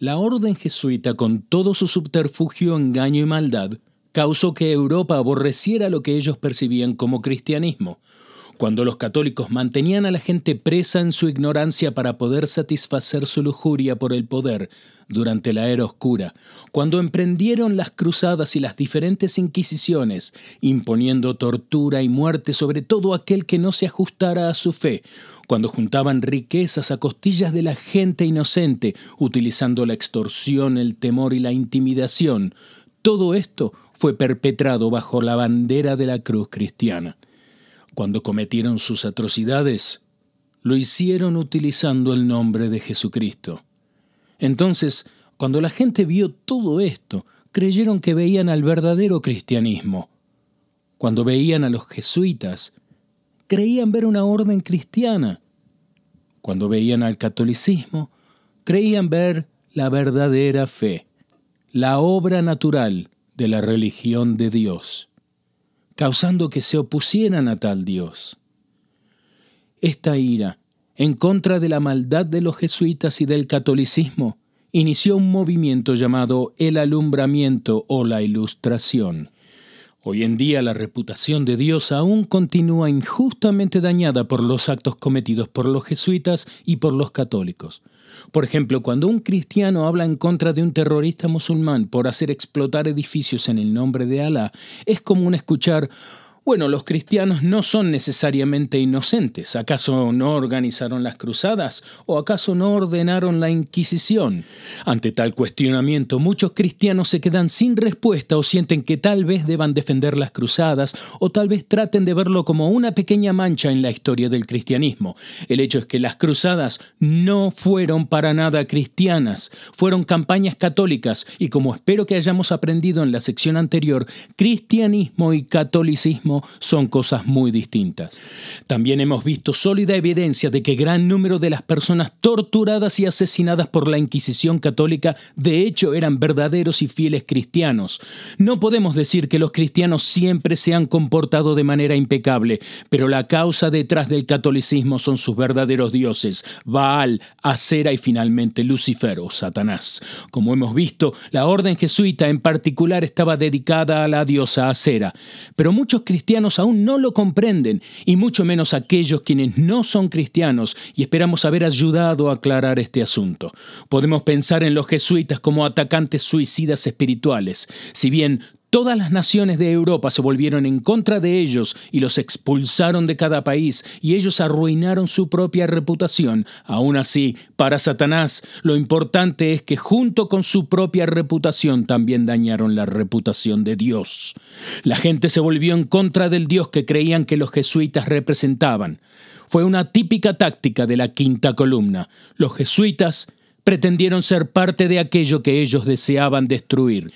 La orden jesuita, con todo su subterfugio, engaño y maldad, causó que Europa aborreciera lo que ellos percibían como cristianismo, cuando los católicos mantenían a la gente presa en su ignorancia para poder satisfacer su lujuria por el poder durante la era oscura, cuando emprendieron las cruzadas y las diferentes inquisiciones, imponiendo tortura y muerte sobre todo aquel que no se ajustara a su fe, cuando juntaban riquezas a costillas de la gente inocente, utilizando la extorsión, el temor y la intimidación, todo esto fue perpetrado bajo la bandera de la cruz cristiana. Cuando cometieron sus atrocidades, lo hicieron utilizando el nombre de Jesucristo. Entonces, cuando la gente vio todo esto, creyeron que veían al verdadero cristianismo. Cuando veían a los jesuitas, creían ver una orden cristiana. Cuando veían al catolicismo, creían ver la verdadera fe, la obra natural de la religión de Dios causando que se opusieran a tal Dios. Esta ira, en contra de la maldad de los jesuitas y del catolicismo, inició un movimiento llamado el alumbramiento o la ilustración. Hoy en día la reputación de Dios aún continúa injustamente dañada por los actos cometidos por los jesuitas y por los católicos. Por ejemplo, cuando un cristiano habla en contra de un terrorista musulmán por hacer explotar edificios en el nombre de Alá, es común escuchar bueno, los cristianos no son necesariamente inocentes. ¿Acaso no organizaron las cruzadas? ¿O acaso no ordenaron la Inquisición? Ante tal cuestionamiento, muchos cristianos se quedan sin respuesta o sienten que tal vez deban defender las cruzadas o tal vez traten de verlo como una pequeña mancha en la historia del cristianismo. El hecho es que las cruzadas no fueron para nada cristianas, fueron campañas católicas y como espero que hayamos aprendido en la sección anterior, cristianismo y catolicismo son cosas muy distintas. También hemos visto sólida evidencia de que gran número de las personas torturadas y asesinadas por la Inquisición católica de hecho eran verdaderos y fieles cristianos. No podemos decir que los cristianos siempre se han comportado de manera impecable, pero la causa detrás del catolicismo son sus verdaderos dioses, Baal, Acera y finalmente Lucifer o Satanás. Como hemos visto, la orden jesuita en particular estaba dedicada a la diosa Acera, pero muchos cristianos cristianos aún no lo comprenden, y mucho menos aquellos quienes no son cristianos, y esperamos haber ayudado a aclarar este asunto. Podemos pensar en los jesuitas como atacantes suicidas espirituales, si bien Todas las naciones de Europa se volvieron en contra de ellos y los expulsaron de cada país y ellos arruinaron su propia reputación. Aún así, para Satanás, lo importante es que junto con su propia reputación también dañaron la reputación de Dios. La gente se volvió en contra del Dios que creían que los jesuitas representaban. Fue una típica táctica de la quinta columna. Los jesuitas pretendieron ser parte de aquello que ellos deseaban destruir.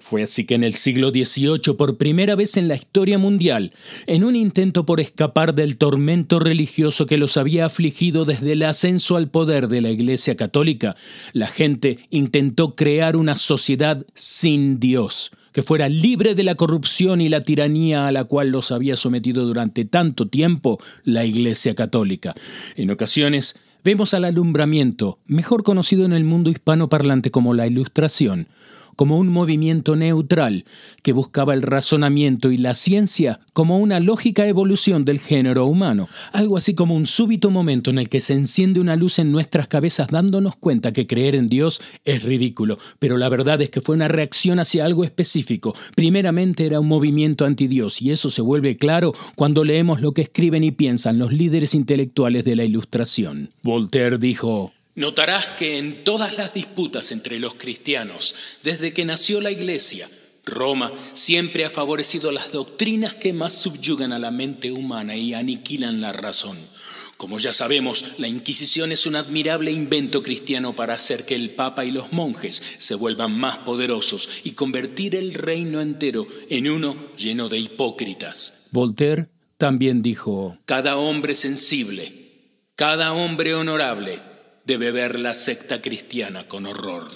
Fue así que en el siglo XVIII, por primera vez en la historia mundial, en un intento por escapar del tormento religioso que los había afligido desde el ascenso al poder de la Iglesia Católica, la gente intentó crear una sociedad sin Dios que fuera libre de la corrupción y la tiranía a la cual los había sometido durante tanto tiempo la Iglesia Católica. En ocasiones, Vemos al alumbramiento, mejor conocido en el mundo hispanoparlante como la Ilustración, como un movimiento neutral que buscaba el razonamiento y la ciencia como una lógica evolución del género humano, algo así como un súbito momento en el que se enciende una luz en nuestras cabezas dándonos cuenta que creer en Dios es ridículo, pero la verdad es que fue una reacción hacia algo específico. Primeramente era un movimiento anti Dios y eso se vuelve claro cuando leemos lo que escriben y piensan los líderes intelectuales de la Ilustración. Voltaire dijo, Notarás que en todas las disputas entre los cristianos, desde que nació la Iglesia, Roma siempre ha favorecido las doctrinas que más subyugan a la mente humana y aniquilan la razón. Como ya sabemos, la Inquisición es un admirable invento cristiano para hacer que el Papa y los monjes se vuelvan más poderosos y convertir el reino entero en uno lleno de hipócritas. Voltaire también dijo, Cada hombre sensible, cada hombre honorable, debe ver la secta cristiana con horror.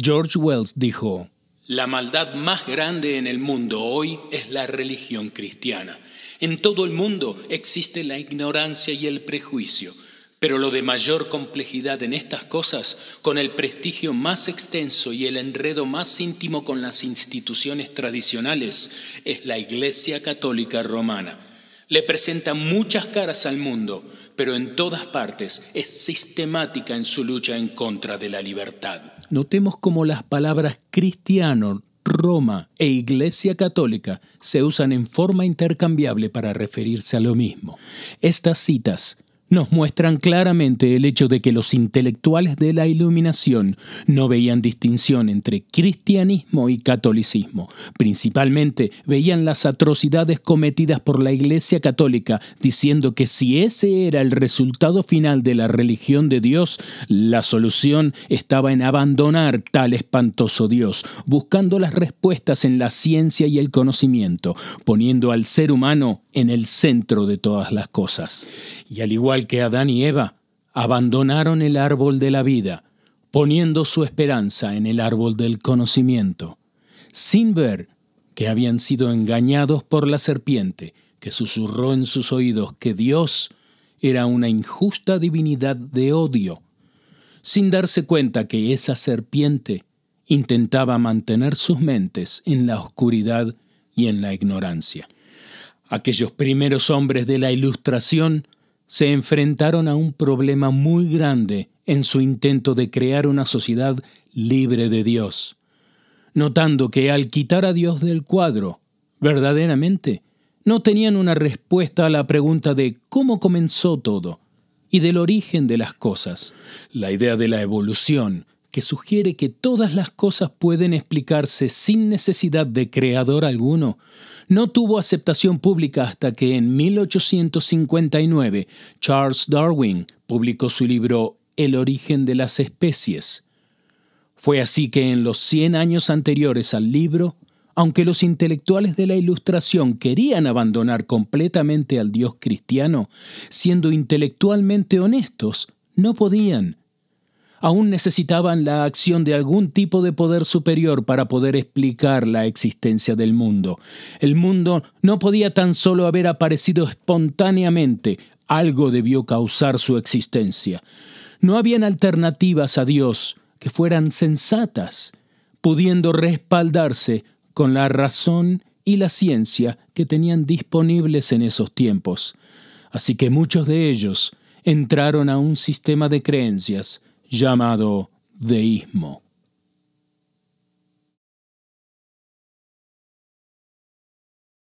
George Wells dijo, La maldad más grande en el mundo hoy es la religión cristiana. En todo el mundo existe la ignorancia y el prejuicio, pero lo de mayor complejidad en estas cosas, con el prestigio más extenso y el enredo más íntimo con las instituciones tradicionales, es la Iglesia Católica Romana. Le presenta muchas caras al mundo, pero en todas partes es sistemática en su lucha en contra de la libertad. Notemos cómo las palabras cristiano, Roma e Iglesia Católica se usan en forma intercambiable para referirse a lo mismo. Estas citas nos muestran claramente el hecho de que los intelectuales de la Iluminación no veían distinción entre cristianismo y catolicismo. Principalmente veían las atrocidades cometidas por la Iglesia Católica, diciendo que si ese era el resultado final de la religión de Dios, la solución estaba en abandonar tal espantoso Dios, buscando las respuestas en la ciencia y el conocimiento, poniendo al ser humano en el centro de todas las cosas. Y al igual que Adán y Eva, abandonaron el árbol de la vida, poniendo su esperanza en el árbol del conocimiento, sin ver que habían sido engañados por la serpiente, que susurró en sus oídos que Dios era una injusta divinidad de odio, sin darse cuenta que esa serpiente intentaba mantener sus mentes en la oscuridad y en la ignorancia. Aquellos primeros hombres de la Ilustración se enfrentaron a un problema muy grande en su intento de crear una sociedad libre de Dios, notando que al quitar a Dios del cuadro, verdaderamente, no tenían una respuesta a la pregunta de cómo comenzó todo y del origen de las cosas. La idea de la evolución, que sugiere que todas las cosas pueden explicarse sin necesidad de creador alguno, no tuvo aceptación pública hasta que en 1859 Charles Darwin publicó su libro El origen de las especies. Fue así que en los 100 años anteriores al libro, aunque los intelectuales de la Ilustración querían abandonar completamente al Dios cristiano, siendo intelectualmente honestos, no podían, aún necesitaban la acción de algún tipo de poder superior para poder explicar la existencia del mundo. El mundo no podía tan solo haber aparecido espontáneamente, algo debió causar su existencia. No habían alternativas a Dios que fueran sensatas, pudiendo respaldarse con la razón y la ciencia que tenían disponibles en esos tiempos. Así que muchos de ellos entraron a un sistema de creencias llamado deísmo.